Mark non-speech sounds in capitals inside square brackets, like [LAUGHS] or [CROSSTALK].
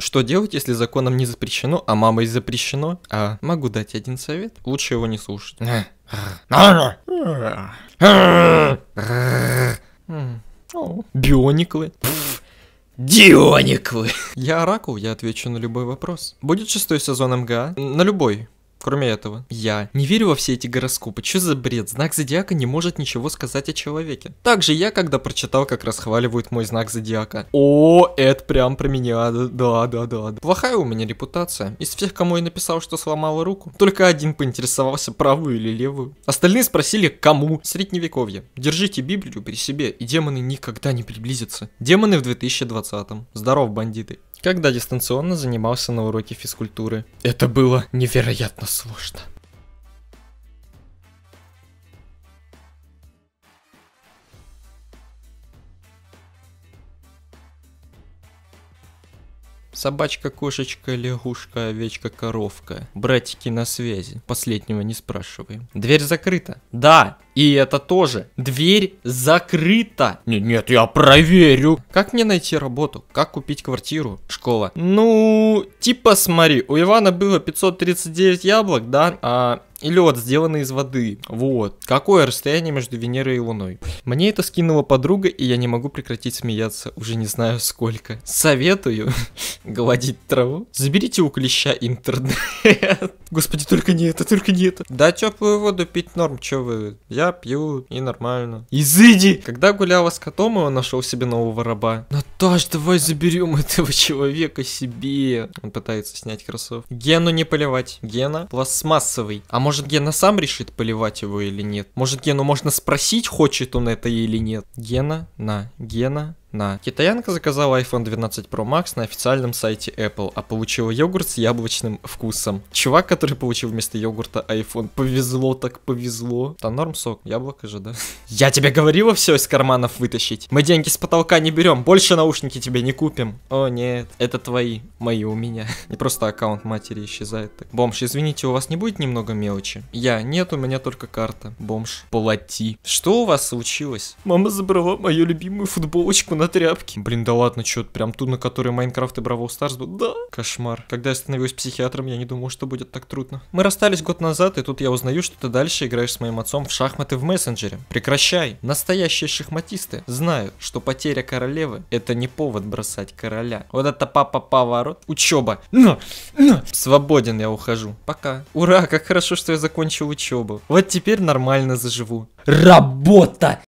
Что делать, если законом не запрещено, а мамой запрещено? А могу дать один совет? Лучше его не слушать. Э, э, э. Биониклы. Диониклы. Я Оракул, я отвечу на любой вопрос. Будет шестой сезон МГА? На любой. Кроме этого, я не верю во все эти гороскопы. Что за бред? Знак зодиака не может ничего сказать о человеке. Также я, когда прочитал, как расхваливают мой знак зодиака. О, это прям про меня. Да, да, да. да. Плохая у меня репутация. Из всех, кому я написал, что сломала руку, только один поинтересовался, правую или левую. Остальные спросили, кому? Средневековье. Держите Библию при себе, и демоны никогда не приблизятся. Демоны в 2020-м. Здоров, бандиты когда дистанционно занимался на уроке физкультуры. Это было невероятно сложно. Собачка, кошечка, лягушка, овечка, коровка. Братики на связи. Последнего не спрашиваем. Дверь закрыта. Да, и это тоже. Дверь закрыта. Нет, нет, я проверю. Как мне найти работу? Как купить квартиру? Школа. Ну, типа смотри, у Ивана было 539 яблок, да? А и лед, сделанный из воды. Вот. Какое расстояние между Венерой и Луной? Мне это скинула подруга, и я не могу прекратить смеяться. Уже не знаю сколько. Советую [LAUGHS] гладить траву. Заберите у клеща интернет. [LAUGHS] Господи, только не это, только не это. Да, теплую воду пить норм, чё вы. Я пью, и нормально. Изыди! Когда гуляла с котом, он нашел себе нового раба. Наташ, давай заберем этого человека себе. Он пытается снять кроссов. Гену не поливать. Гена пластмассовый. А может Гена сам решит поливать его или нет? Может Гену можно спросить, хочет он это или нет? Гена, на, Гена, на. Китаянка заказала iPhone 12 Pro Max на официальном сайте Apple, а получила йогурт с яблочным вкусом. Чувак, который получил вместо йогурта iPhone, повезло так повезло. Да норм сок, яблоко же, да? [LAUGHS] Я тебе говорила все из карманов вытащить. Мы деньги с потолка не берем, больше наушники тебе не купим. О нет, это твои, мои у меня. Не [LAUGHS] просто аккаунт матери исчезает так. Бомж, извините, у вас не будет немного мелочи? Я, нет, у меня только карта. Бомж, плати. Что у вас случилось? Мама забрала мою любимую футболочку на тряпке. Блин, да ладно, чё, прям ту, на которой Майнкрафт и Бравл Старс был. Да, кошмар. Когда я становилась психиатром, я не думал, что будет так трудно. Мы расстались год назад, и тут я узнаю, что ты дальше играешь с моим отцом в шахматы в мессенджере. Прекращай. Настоящие шахматисты знают, что потеря королевы это не повод бросать короля. Вот это папа поворот. Учеба. Но, но. Свободен я ухожу. Пока. Ура, как хорошо, что я закончил учебу. Вот теперь нормально заживу. Работа!